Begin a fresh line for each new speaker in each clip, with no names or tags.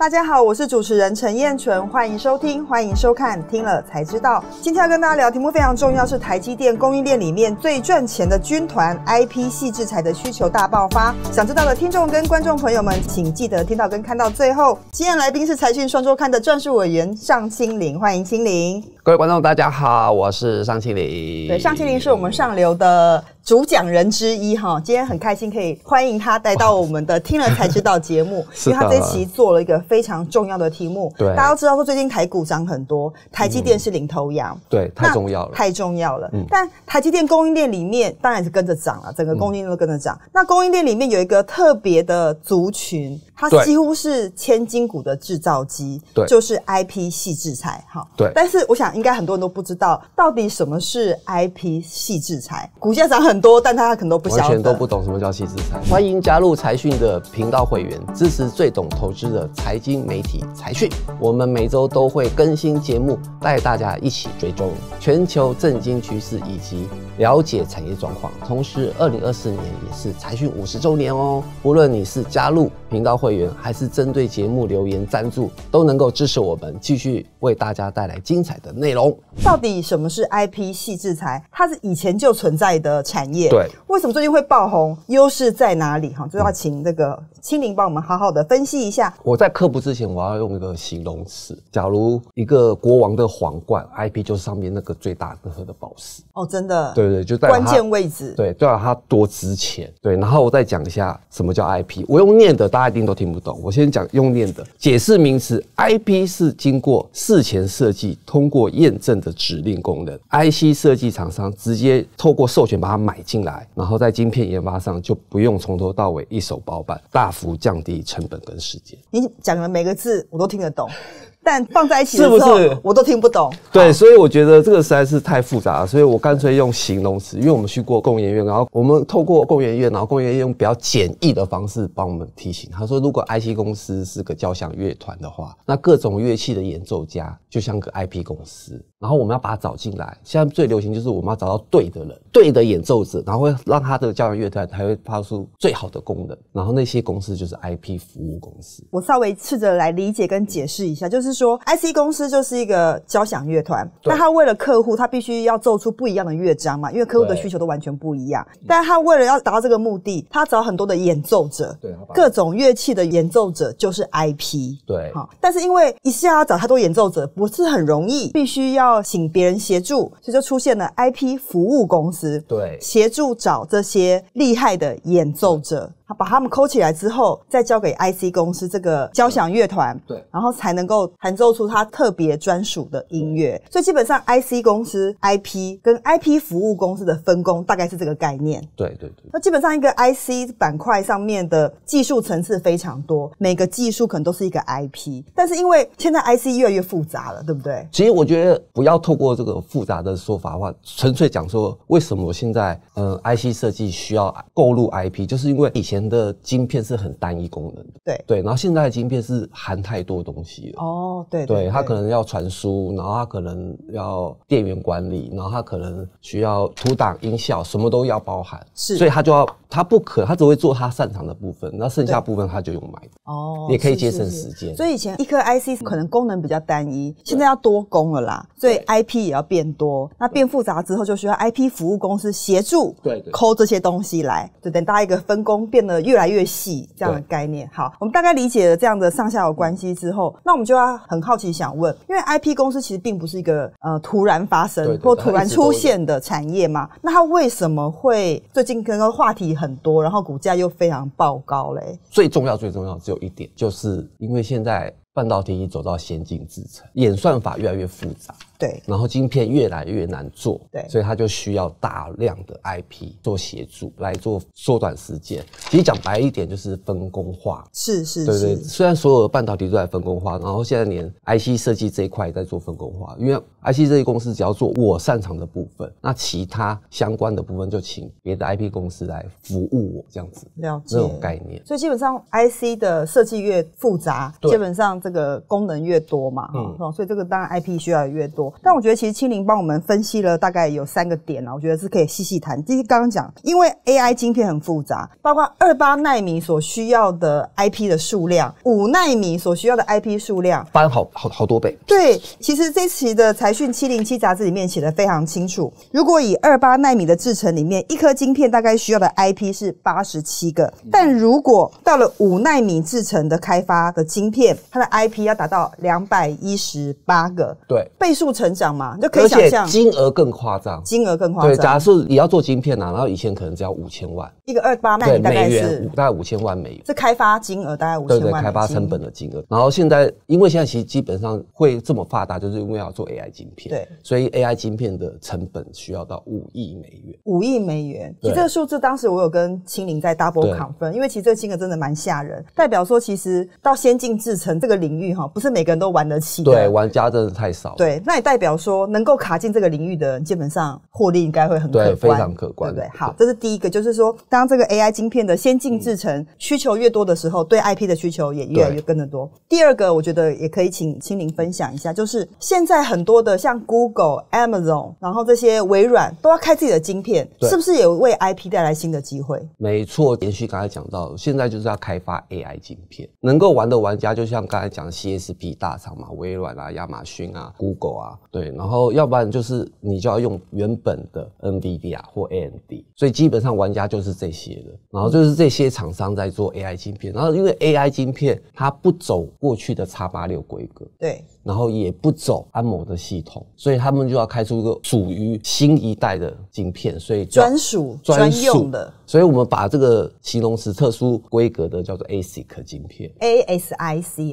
大家好，我是主持人陈燕纯，欢迎收听，欢迎收看，听了才知道。今天要跟大家聊题目非常重要，是台积电供应链里面最赚钱的军团 ——IP 细制裁的需求大爆发。想知道的听众跟观众朋友们，请记得听到跟看到最后。今天来宾是财讯双周刊的撰属委员尚清林，欢迎清林。
各位观众，大家好，我是尚清林。对，尚
清林是我们上流的。主讲人之一哈，今天很开心可以欢迎他来到我们的“听了才知道”节目，因为他这期做了一个非常重要的题目。对，大家都知道说最近台股涨很多，台积电是领头羊。
对，太重要了，太
重要了。嗯。但台积电供应链里面当然是跟着涨了，整个供应链都跟着涨。那供应链里面有一个特别的族群，它几乎是千金股的制造机，对，就是 IP 细制裁哈，对。但是我想，应该很多人都不知道到底什么是 IP 细制裁，股价涨很。多，但他可能都不完全都不
懂什么叫细制裁。欢迎加入财讯的频道会员，支持最懂投资的财经媒体财讯。我们每周都会更新节目，带大家一起追踪全球政经趋势以及了解产业状况。同时，二零二四年也是财讯五十周年哦。无论你是加入频道会员，还是针对节目留言赞助，都能够支持我们继续为大家带来精彩的内容。
到底什么是 IP 细制裁？它是以前就存在的产。产业对，为什么最近会爆红？优势在哪里？哈，就要请那个。青林帮我们好好的分析一下。
我在科普之前，我要用一个形容词。假如一个国王的皇冠，IP 就是上面那个最大、最的宝石。
哦，真的。对对，
就在关键位置。对，代表它多值钱。对，然后我再讲一下什么叫 IP。我用念的，大家一定都听不懂。我先讲用念的解释名词。IP 是经过事前设计、通过验证的指令功能。IC 设计厂商直接透过授权把它买进来，然后在晶片研发上就不用从头到尾一手包办。大大幅降低成本跟时间。
你讲的每个字我都听得懂，但放在一起的时候我都听不懂。
对，所以我觉得这个实在是太复杂，了，所以我干脆用形容词。因为我们去过公研院，然后我们透过公研院，然后公研院用比较简易的方式帮我们提醒。他说，如果 IT 公司是个交响乐团的话，那各种乐器的演奏家就像个 IP 公司。然后我们要把它找进来。现在最流行就是我们要找到对的人、对的演奏者，然后会让他的交响乐团才会发出最好的功能。然后那些公司就是 IP 服务公司。
我稍微试着来理解跟解释一下，就是说 IC 公司就是一个交响乐团，那他为了客户，他必须要奏出不一样的乐章嘛，因为客户的需求都完全不一样。但他为了要达到这个目的，他找很多的演奏者，对，各种乐器的演奏者就是 IP，对，好。但是因为一下要找太多演奏者不是很容易，必须要。要请别人协助，所以就出现了 IP 服务公司，对，协助找这些厉害的演奏者。把它们抠起来之后，再交给 IC 公司这个交响乐团，对，然后才能够弹奏出它特别专属的音乐。所以基本上 IC 公司、IP 跟 IP 服务公司的分工大概是这个概念。对对对。那基本上一个 IC 板块上面的技术层次非常多，每个技术可能都是一个
IP，
但是因为现在 IC 越来越复杂了，对不对？
其实我觉得不要透过这个复杂的说法话，纯粹讲说为什么我现在嗯 IC 设计需要购入 IP，就是因为以前。的晶片是很单一功能的，对对，然后现在的晶片是含太多东西了，
哦对对，它可
能要传输，然后它可能要电源管理，然后它可能需要图档、音效，什么都要包含，是，所以它就要。他不可，他只会做他擅长的部分，那剩下部分他就用买。哦，也可以节省时间。所
以以前一颗 IC 可能功能比较单一，现在要多工了啦，所以 IP 也要变多。那变复杂之后，就需要 IP 服务公司协助，对，抠这些东西来，就等大家一个分工变得越来越细这样的概念。好，我们大概理解了这样的上下游关系之后，那我们就要很好奇想问，因为 IP 公司其实并不是一个呃突然发生或突然出现的产业嘛，那它为什么会最近跟个话题？很多，然后股价又非常爆高嘞。
最重要、最重要，只有一点，就是因为现在。半导体已走到先进制程，演算法越来越复杂，对，然后晶片越来越难做，对，所以它就需要大量的 IP 做协助来做缩短时间。其实讲白一点就是分工化，是
是，对对。虽
然所有的半导体都在分工化，然后现在连 IC 设计这一块也在做分工化，因为 IC 这些公司只要做我擅长的部分，那其他相关的部分就请别的 IP 公司来服务我这样子，了解这种概念。所
以基本上 IC 的设计越复杂，基本上。这个功能越多嘛，嗯，所以这个当然 IP 需要越多。但我觉得其实青林帮我们分析了大概有三个点啊，我觉得是可以细细谈。第一，刚刚讲，因为 AI 芯片很复杂，包括二八纳米所需要的 IP 的数量，五纳米所需要的 IP 数量
翻好好好多倍。
对，其实这期的《财讯》七零七杂志里面写的非常清楚。如果以二八纳米的制程里面，一颗晶片大概需要的 IP 是八十七个，但如果到了五纳米制程的开发的晶片，它的 IP 要达到两百一十八个，对倍数成长嘛，就可以想象金
额更夸张，金额更夸张。假设你要做晶片啊，然后以前可能只要五千万
一个二八卖，概是五
大概五千万美元，
这开发金额大概五千万，开发成本的
金额。然后现在，因为现在其实基本上会这么发达，就是因为要做 AI 晶片，对，所以 AI 晶片的成本需要到五亿美
元，五亿美元。其实这个数字当时我有跟青林在 double c o 砍分，因为其实这个金额真的蛮吓人，代表说其实到先进制程这个。领域哈，不是每个人都玩得起。对，
玩家真的太少。对，
那也代表说，能够卡进这个领域的，基本上获利应该会很可观，非常可观。对，好，这是第一个，就是说，当这个 AI 晶片的先进制成需求越多的时候，对 IP 的需求也越来越跟得多。第二个，我觉得也可以请青林分享一下，就是现在很多的像 Google、Amazon，然后这些微软都要开自己的晶片，是不是也为 IP 带来新的机会？
没错，延续刚才讲到，现在就是要开发 AI 晶片，能够玩的玩家，就像刚才。讲 CSP 大厂嘛，微软啊、亚马逊啊、Google 啊，对，然后要不然就是你就要用原本的 NVIDIA 或 AMD，所以基本上玩家就是这些的，然后就是这些厂商在做 AI 晶片，然后因为 AI 晶片它不走过去的叉八六规格，对。然后也不走安某的系统，所以他们就要开出一个属于新一代的晶片，所以专
属专用的。
所以我们把这个形容词特殊规格的叫做 ASIC 晶片
，ASIC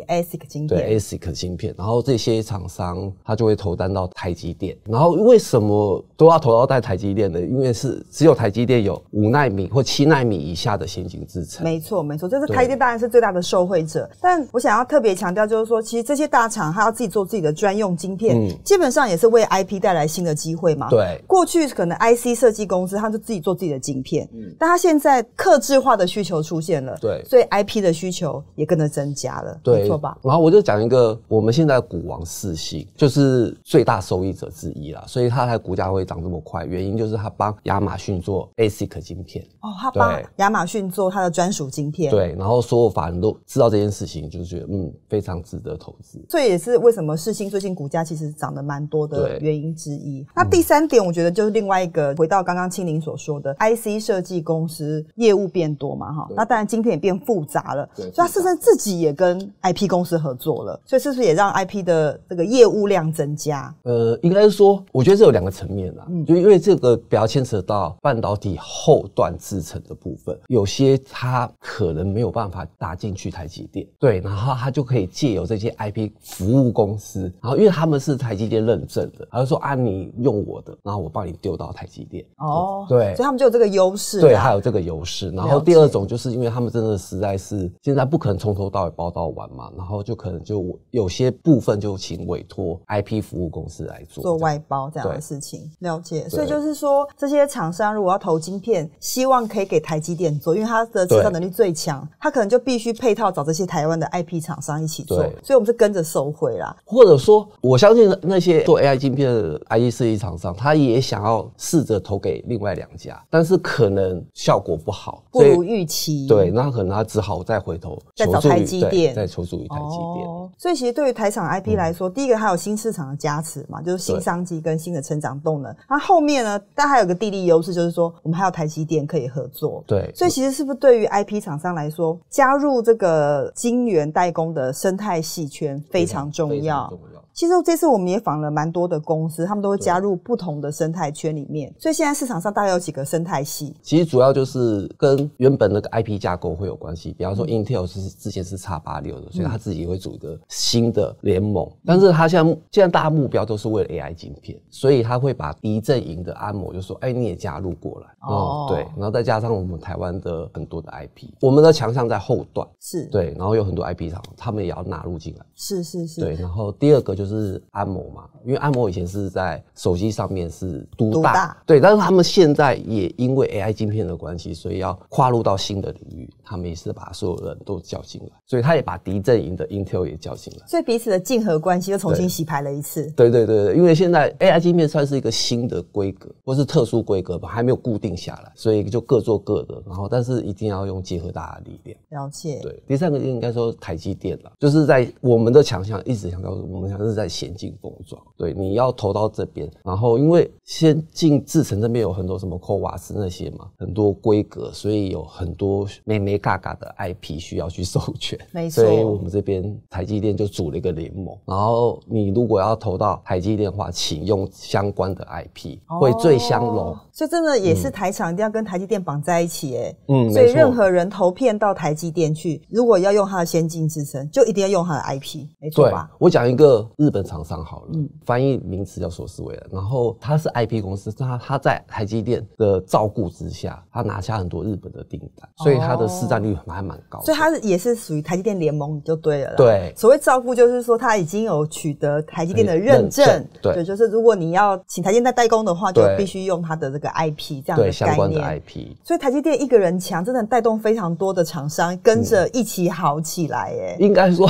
ASIC 晶对
ASIC 晶片。然后这些厂商他就会投单到台积电。然后为什么都要投到带台积电呢？因为是只有台积电有五纳米或七纳米以下的先进制程。
没错没错，就是台积电当然是最大的受惠者。但我想要特别强调就是说，其实这些大厂它要自己。做自己的专用晶片，基本上也是为 I P 带来新的机会嘛。对，过去可能 I C 设计公司，他就自己做自己的晶片，但他现在客制化的需求出现了，对，所以 I P 的需求也跟着增加了，没错吧？然后
我就讲一个，我们现在股王四星就是最大受益者之一了，所以它才股价会涨这么快，原因就是他帮亚马逊做 A C 可晶片哦，他帮亚
马逊做他的专属晶片，对，
然后所有法人都知道这件事情，就是觉得嗯，非常值得投资，
所以也是。为什么世星最近股价其实涨得蛮多的原因之一？那第三点，我觉得就是另外一个，回到刚刚青林所说的，IC 设计公司业务变多嘛，哈，那当然晶片也变复杂了，所以是不是自己也跟 IP 公司合作了？所以是不是也让 IP 的这个业务量增加？
呃，应该是说，我觉得这有两个层面啊，就因为这个比较牵扯到半导体后段制程的部分，有些它可能没有办法打进去台积电，对，然后它就可以借由这些 IP 服务。公司，然后因为他们是台积电认证的，他就说啊，你用我的，然后我帮你丢到台积电。
哦，对，所以他们就有这个优势。对，还
有这个优势。然后第二种就是因为他们真的实在是现在不可能从头到尾包到完嘛，然后就可能就有些部分就请委托 IP 服务公司来做，做外
包这样的事情。了解。所以就是说这些厂商如果要投晶片，希望可以给台积电做，因为它的制造能力最强，它可能就必须配套找这些台湾的 IP 厂商一起做。所以我们是跟着收回了。
或者说，我相信那些做 AI 晶片的 i e 设计厂商，他也想要试着投给另外两家，但是可能效果不好，不如预期。对，那可能他只好再回头再找台积电，再求助于台积电。
所以，其实对于台厂 IP 来说，第一个还有新市场的加持嘛，就是新商机跟新的成长动能。那后面呢，但还有个地利优势，就是说我们还有台积电可以合作。对，所以其实是不是对于 IP 厂商来说，加入这个晶圆代工的生态系圈非常重要？要。其实这次我们也访了蛮多的公司，他们都会加入不同的生态圈里面，所以现在市场上大概有几个生态系。
其实主要就是跟原本那个 IP 架构会有关系，比方说 Intel 是之前是叉八六的，所以他自己会组一个新的联盟。但是他现在现在大家目标都是为了 AI 镜片，所以他会把第一阵营的安某就说：“哎，你也加入过来哦。”对，然后再加上我们台湾的很多的 IP，我们的强项在后段是对，然后有很多 IP 厂，他们也要纳入进来。是是是对，然后第二个就是。是按摩嘛？因为按摩以前是在手机上面是都大对，但是他们现在也因为 AI 镜片的关系，所以要跨入到新的领域，他们也是把所有人都叫进来，所以他也把敌阵营的 Intel 也叫进来，
所以彼此的竞合关系又重新洗牌了一次。
对对对对，因为现在 AI 镜片算是一个新的规格，不是特殊规格吧？还没有固定下来，所以就各做各的，然后但是一定要用结合大家的力量。
了解。对，
第三个就应该说台积电了，就是在我们的强项，一直强调我们强是。在先进封装，对，你要投到这边，然后因为先进制程这边有很多什么扣瓦斯那些嘛，很多规格，所以有很多妹妹嘎嘎的 IP 需要去授权。没错，所以我们这边台积电就组了一个联盟，然后你如果要投到台积电的话，请用相关的 IP 会最相容，
所以真的也是台厂一定要跟台积电绑在一起，哎，嗯，所以任何人投片到台积电去，如果要用它的先进制程，就一定要用它的 IP，没错吧？
我讲一个。日本厂商好了，翻译名词叫索尼了。然后他是 IP 公司，他他在台积电的照顾之下，他拿下很多日本的订单，所以他的市占率还蛮高。所以他
也是属于台积电联盟就对了。对，所谓照顾就是说他已经有取得台积电的认证，对，就是如果你要请台积电代工的话，就必须用他的这个 IP 这样的概念。IP。所以台积电一个人强，真的带动非常多的厂商跟着一起好起来。哎，应该说。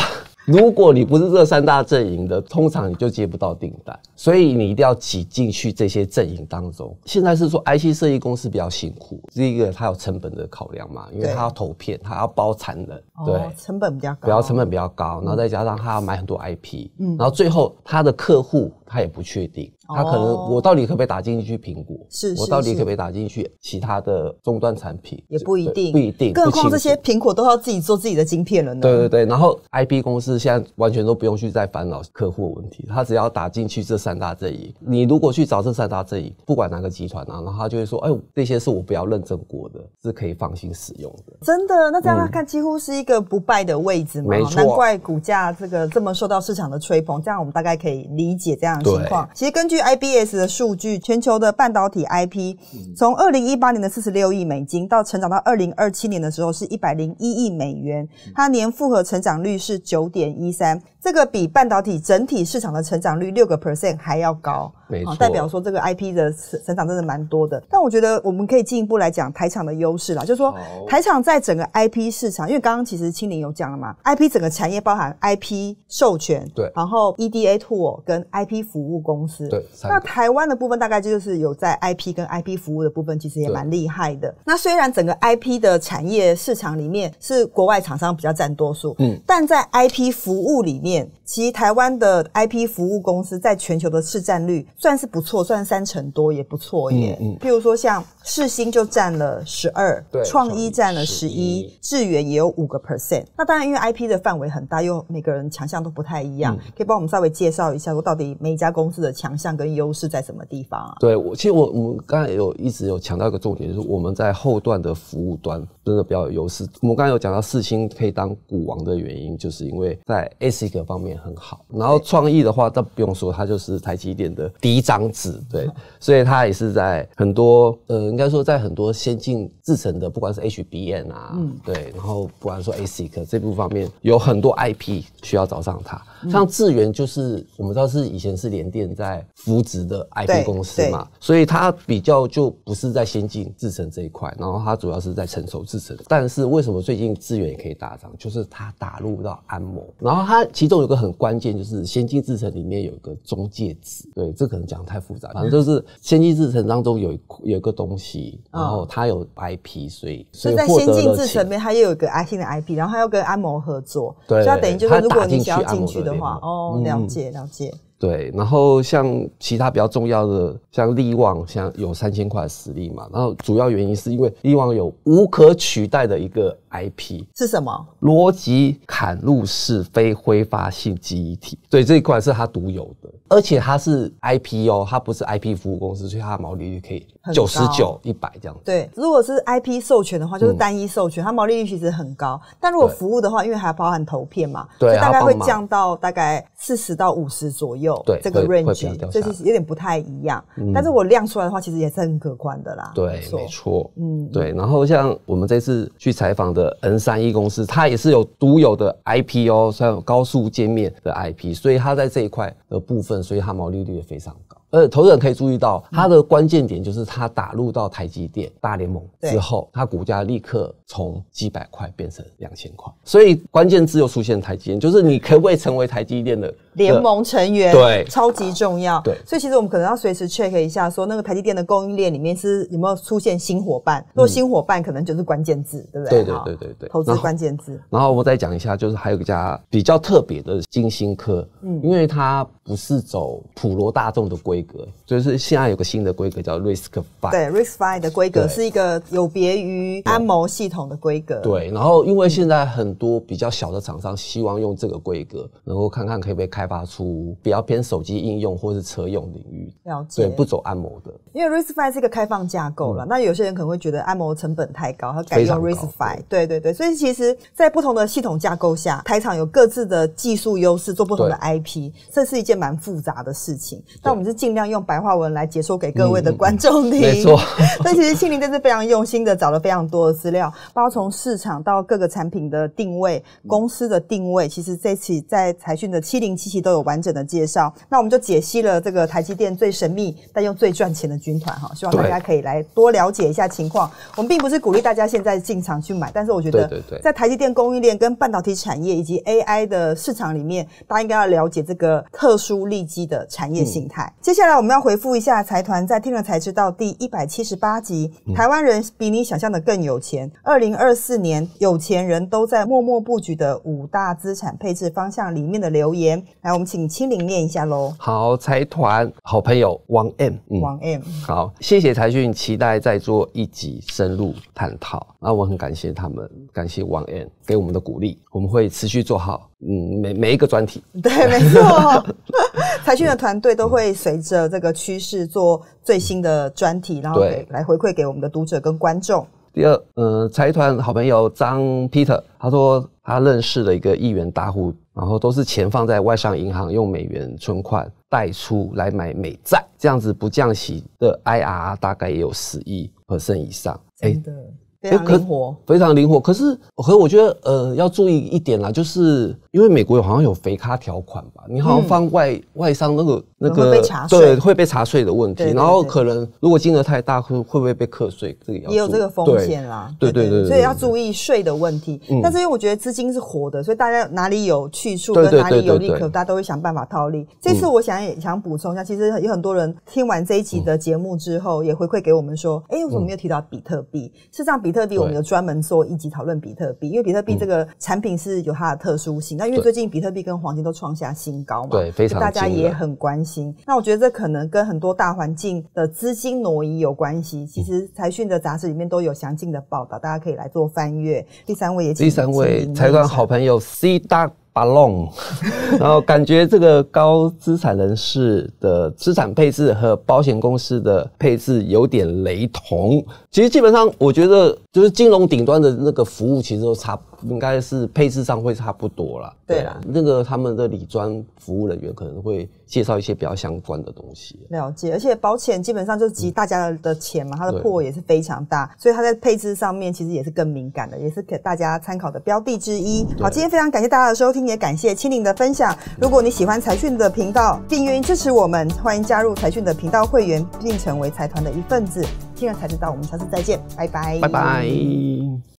如果你不是这三大阵营的，通常你就接不到订单，所以你一定要挤进去这些阵营当中。现在是说，I C 设计公司比较辛苦，第一个它有成本的考量嘛，因为它要投片，它要包产能，对，
成本比较高，对，成本
比较高，然后再加上它要买很多 I P，嗯，然后最后它的客户他也不确定。他可能我到底可不可以打进去苹果？是，我到底可不可以打进去其他的终端产品？也
不一定，不一定。更何况这些苹果都要自己做自己的晶片了呢。对对对。
然后 IP 公司现在完全都不用去再烦恼客户问题，他只要打进去这三大阵营。你如果去找这三大阵营，不管哪个集团啊，然后他就会说：哎，这些是我不要认证过的，是可以放心使用的。
真的？那这样来看，几乎是一个不败的位置嘛。没错。难怪股价这个这么受到市场的吹捧。这样我们大概可以理解这样的情况。其实根据。I B S 的数据，全球的半导体 I P 从二零一八年的四十六亿美金，到成长到二零二七年的时候是一百零一亿美元，它年复合成长率是九点一三，这个比半导体整体市场的成长率六个 percent 还要高，没错，代表说这个 I P 的成长真的蛮多的。但我觉得我们可以进一步来讲台厂的优势啦，就是说台厂在整个 I P 市场，因为刚刚其实青林有讲了嘛，I P 整个产业包含 I P 授权，对，然后 E D A t o o 跟 I P 服务公司，对。那台湾的部分大概就是有在 IP 跟 IP 服务的部分，其实也蛮厉害的。那虽然整个 IP 的产业市场里面是国外厂商比较占多数，嗯，但在 IP 服务里面，其实台湾的 IP 服务公司在全球的市占率算是不错，算三成多也不错耶。嗯譬如说像世新就占了十二，对，创一占了十一，致远也有五个 percent。那当然，因为 IP 的范围很大，又每个人强项都不太一样，可以帮我们稍微介绍一下，说到底每一家公司的强项。跟优势在什么地方啊？
对我，其实我我们刚才有一直有强调一个重点，就是我们在后段的服务端真的比较有优势。我们刚才有讲到四星可以当股王的原因，就是因为在 ASIC 方面很好。然后创意的话，那不用说，它就是台积电的嫡长子，对，所以它也是在很多呃，应该说在很多先进制成的，不管是 HBM 啊，对，然后不管说 ASIC 这部方面有很多 IP 需要找上它。像智源就是我们知道是以前是联电在扶植的 IP 公司嘛，所以它比较就不是在先进制成这一块，然后它主要是在成熟制成。但是为什么最近资源也可以大涨，就是它打入到安摩，然后它其中有个很关键就是先进制成里面有一个中介词，对，这可能讲太复杂，反正就是先进制成当中有有一个东西，然后它有 IP，所以是在先进制里
面，它又有一个新的 IP，然后它要跟安摩合作，所以它等于就是如果你想要进去的话，哦，了解了解。
对，然后像其他比较重要的，像利旺，像有三千块的实力嘛。然后主要原因是因为利旺有无可取代的一个。I P 是什么？逻辑砍入式非挥发性记忆体，所以这一块是它独有的，而且它是 I P 哦，它不是 I P 服务公司，所以它的毛利率可以九十九一百这样子。对，
如果是 I P 授权的话，就是单一授权，它毛利率其实很高。但如果服务的话，因为还包含投片嘛，对，大概会降到大概四十到五十左右。对，这个润值就是有点不太一样。嗯。但是我量出来的话，其实也是很可观的啦。对，没
错。嗯，对。然后像我们这次去采访。的 N 三一公司，它也是有独有的 IP 哦，像高速界面的 IP，所以它在这一块的部分，所以它毛利率也非常高。呃，投资人可以注意到它的关键点就是它打入到台积电大联盟之后，它股价立刻从几百块变成两千块，所以关键字又出现台积电，就是你可不可以成为台积电的联盟
成员？对，超级重要。对，所以其实我们可能要随时 check 一下，说那个台积电的供应链里面是有没有出现新伙伴，若新伙伴可能就是关键字，对不对？对对对对对，投资关键字。
然后我再讲一下，就是还有一家比较特别的金星科，嗯，因为它不是走普罗大众的规。规格就是现在有个新的规格叫 Risk Five，对
Risk Five 的规格是一个有别于按摩系统的规格。对，
然后因为现在很多比较小的厂商希望用这个规格，能够看看可不可以开发出比较偏手机应用或是车用领域。
了解，对不
走按摩的，
因为 Risk Five 是一个开放架构了。那有些人可能会觉得按摩成本太高，他改用 Risk Five。对对对，所以其实在不同的系统架构下，台厂有各自的技术优势，做不同的 IP，这是一件蛮复杂的事情。但我们是进。尽量用白话文来解说给各位的观众听。没错，但其实庆林真是非常用心的找了非常多的资料，包括从市场到各个产品的定位、公司的定位。其实这期在财讯的七零七期都有完整的介绍。那我们就解析了这个台积电最神秘、但又最赚钱的军团哈，希望大家可以来多了解一下情况。我们并不是鼓励大家现在进场去买，但是我觉得在台积电供应链、跟半导体产业以及 AI 的市场里面，大家应该要了解这个特殊利基的产业形态。接接下来我们要回复一下财团在《听了才知道》第一百七十八集《台湾人比你想象的更有钱》，二零二四年有钱人都在默默布局的五大资产配置方向里面的留言。来，我们请青林念一下喽。
好，财团好朋友王 M，王 M，好，谢谢财讯，期待再做一集深入探讨。那我很感谢他们，感谢王 M 给我们的鼓励，我们会持续做好。嗯，每每一个专题，
对，没错，财讯的团队都会随着这个趋势做最新的专题，然后来回馈给我们的读者跟观众。
第二，嗯，财团好朋友张 Peter 他说他认识了一个亿元大户，然后都是钱放在外商银行用美元存款贷出来买美债，这样子不降息的 IRR 大概也有十亿和甚以上，真的非常灵活，非常灵活。可是，可是我觉得呃要注意一点啦，就是。因为美国有好像有肥咖条款吧，你好像放外外商那个那个对会被查税的问题，然后可能如果金额太大会会不会被课税，这个也有这个风险啦，对对对，所以要注
意税的问题。但是因为我觉得资金是活的，所以大家哪里有去处，跟哪里有利可，大家都会想办法套利。这次我想也想补充一下，其实有很多人听完这一集的节目之后，也回馈给我们说，哎，为什么没有提到比特币？事实上，比特币我们有专门做一集讨论比特币，因为比特币这个产品是有它的特殊性。那因为最近比特币跟黄金都创下新高嘛，对，非常大家也很关心。那我觉得这可能跟很多大环境的资金挪移有关系。其实财讯的杂志里面都有详尽的报道，大家可以来做翻阅。第三位也请，第三位财团
好朋友 C 大。发 a 然后感觉这个高资产人士的资产配置和保险公司的配置有点雷同。其实基本上，我觉得就是金融顶端的那个服务，其实都差，应该是配置上会差不多了。对啊，那个他们的理专服务人员可能会介绍一些比较相关的东西。
了解，而且保险基本上就是集大家的钱嘛，它的货也是非常大，所以它在配置上面其实也是更敏感的，也是给大家参考的标的之一。好，今天非常感谢大家的收听。也感谢亲临的分享。如果你喜欢财讯的频道，订阅支持我们，欢迎加入财讯的频道会员，并成为财团的一份子。听了才知道，我们下次再见，拜拜，拜拜。